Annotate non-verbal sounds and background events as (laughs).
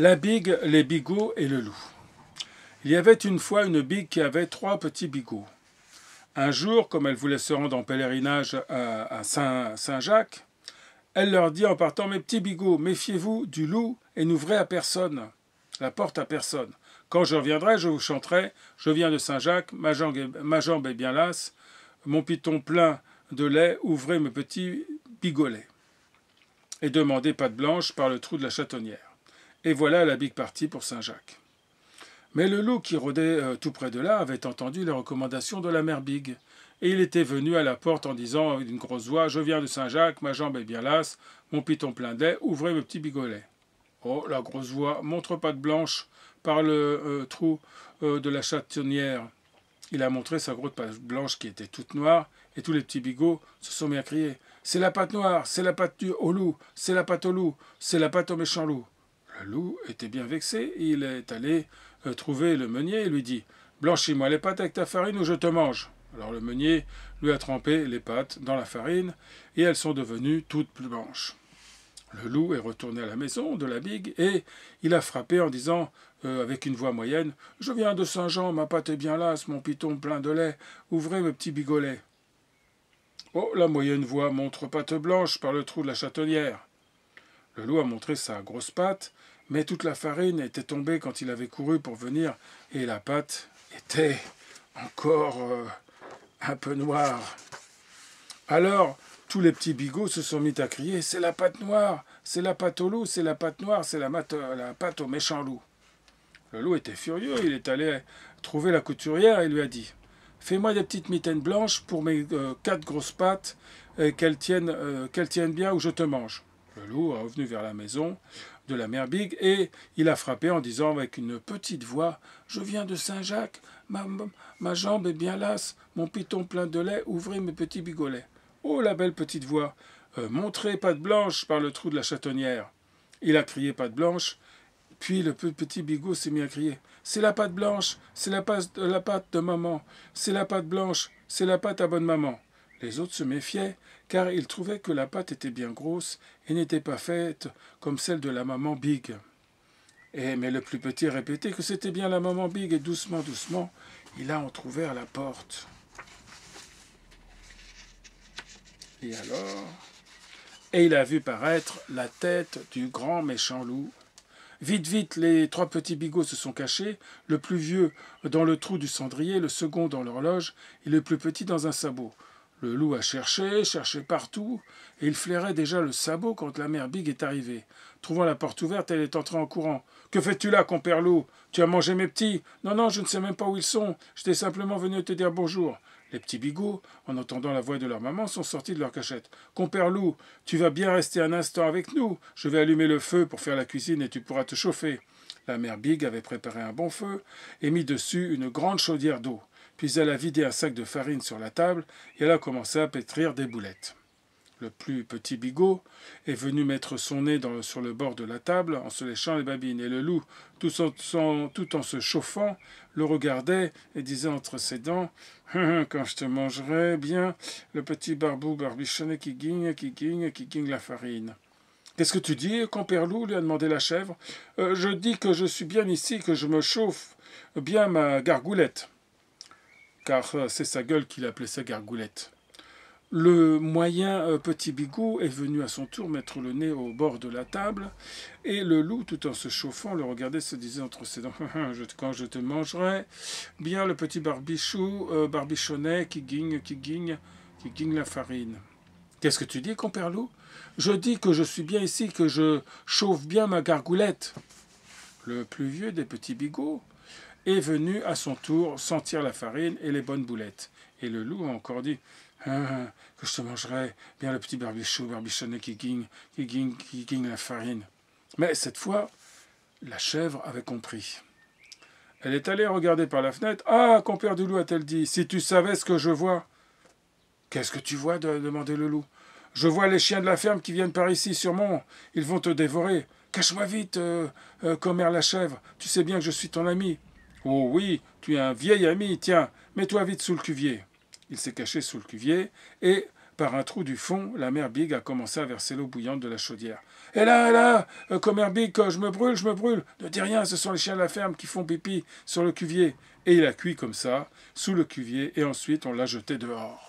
La bigue, les bigots et le loup. Il y avait une fois une bigue qui avait trois petits bigots. Un jour, comme elle voulait se rendre en pèlerinage à, Saint-Jacques, elle leur dit en partant Mes petits bigots, méfiez-vous du loup et n'ouvrez à personne, la porte à personne. Quand je reviendrai, je vous chanterai Je viens de Saint-Jacques, ma, jambe est bien lasse, mon piton plein de lait, ouvrez mes petits bigolets. Et demandez pâte blanche par le trou de la chatonnière et voilà la big partie pour Saint-Jacques. Mais le loup qui rôdait euh, tout près de là avait entendu les recommandations de la mère Big, et il était venu à la porte en disant d'une grosse voix Je viens de Saint-Jacques, ma jambe est bien lasse, mon piton plein d'ais ouvrez le petit bigolet. » Oh, la grosse voix, montre pas blanche par le euh, trou euh, de la chatonnière. Il a montré sa grosse pâte blanche qui était toute noire, et tous les petits bigots se sont mis à crier C'est la pâte noire, c'est la pâte au loup, c'est la pâte au loup, c'est la pâte au méchant loup. Le loup était bien vexé, il est allé euh, trouver le meunier et lui dit Blanchis-moi les pâtes avec ta farine ou je te mange. Alors le meunier lui a trempé les pâtes dans la farine et elles sont devenues toutes plus blanches. Le loup est retourné à la maison de la bigue et il a frappé en disant euh, avec une voix moyenne Je viens de Saint-Jean, ma pâte est bien lasse, mon piton plein de lait, ouvrez mes petits bigolets. Oh, la moyenne voix montre pâte blanche par le trou de la chatonnière. Le loup a montré sa grosse patte, mais toute la farine était tombée quand il avait couru pour venir, et la pâte était encore euh, un peu noire. Alors, tous les petits bigots se sont mis à crier C'est la pâte noire C'est la pâte au loup C'est la pâte noire C'est la, euh, la pâte au méchant loup Le loup était furieux, il est allé trouver la couturière et lui a dit Fais-moi des petites mitaines blanches pour mes euh, quatre grosses pattes, qu'elles tiennent bien ou je te mange le loup est revenu vers la maison de la mère Big et il a frappé en disant avec une petite voix Je viens de Saint-Jacques, ma, jambe est bien lasse, mon piton plein de lait, ouvrez mes petits bigolets. Oh la belle petite voix euh, Montrez patte blanche par le trou de la chatonnière !» Il a crié patte blanche, puis le petit bigot s'est mis à crier C'est la patte blanche, c'est la, la patte de maman, c'est la patte blanche, c'est la pâte à bonne maman. Les autres se méfiaient, car ils trouvaient que la pâte était bien grosse et n'était pas faite comme celle de la maman Big. Et, eh, mais le plus petit répétait que c'était bien la maman Big, et doucement, doucement, il a entr'ouvert la porte. Et alors Et il a vu paraître la tête du grand méchant loup. Vite, vite, les trois petits bigots se sont cachés, le plus vieux dans le trou du cendrier, le second dans l'horloge, et le plus petit dans un sabot. Le loup a cherché, cherché partout, et il flairait déjà le sabot quand la mère Big est arrivée. Trouvant la porte ouverte, elle est entrée en courant. Que fais-tu là, compère loup Tu as mangé mes petits Non, non, je ne sais même pas où ils sont. J'étais simplement venu te dire bonjour. Les petits bigots, en entendant la voix de leur maman, sont sortis de leur cachette. Compère loup, tu vas bien rester un instant avec nous. Je vais allumer le feu pour faire la cuisine et tu pourras te chauffer. La mère Big avait préparé un bon feu et mis dessus une grande chaudière d'eau puis elle a vidé un sac de farine sur la table et elle a commencé à pétrir des boulettes. Le plus petit bigot est venu mettre son nez sur le bord de la table en se léchant les babines, et le loup, tout en, se chauffant, le regardait et disait entre ses dents hein, hein, Quand je te mangerai bien, le petit barbou barbichonné qui guigne, qui guigne, qui guigne la farine. Qu'est-ce que tu dis, compère loup lui a demandé la chèvre. Euh, je dis que je suis bien ici, que je me chauffe bien ma gargoulette car euh, c'est sa gueule qu'il appelait sa gargoulette. Le moyen euh, petit bigot est venu à son tour mettre le nez au bord de la table, et le loup, tout en se chauffant, le regardait, se disait entre ses dents (laughs) Quand je te mangerai, bien le petit barbichou, euh, barbichonnet qui guigne, qui guigne, qui guigne la farine. Qu'est-ce que tu dis, compère loup Je dis que je suis bien ici, que je chauffe bien ma gargoulette. Le plus vieux des petits bigots est venu à son tour sentir la farine et les bonnes boulettes. Et le loup a encore dit ah, que je te mangerai bien le petit barbichou barbichonnet qui guigne, qui ging, qui la farine. Mais cette fois, la chèvre avait compris. Elle est allée regarder par la fenêtre. Ah, compère du loup, a-t-elle dit, si tu savais ce que je vois. Qu'est-ce que tu vois demandait le loup. Je vois les chiens de la ferme qui viennent par ici, sûrement. Ils vont te dévorer. Cache-moi vite, euh, euh, commère la chèvre. Tu sais bien que je suis ton ami. Oh oui, tu es un vieil ami, tiens, mets-toi vite sous le cuvier. Il s'est caché sous le cuvier et, par un trou du fond, la mère Big a commencé à verser l'eau bouillante de la chaudière. Et eh là, eh là, euh, comme mère Big, euh, je me brûle, je me brûle. Ne dis rien, ce sont les chiens de la ferme qui font pipi sur le cuvier. Et il a cuit comme ça, sous le cuvier, et ensuite on l'a jeté dehors.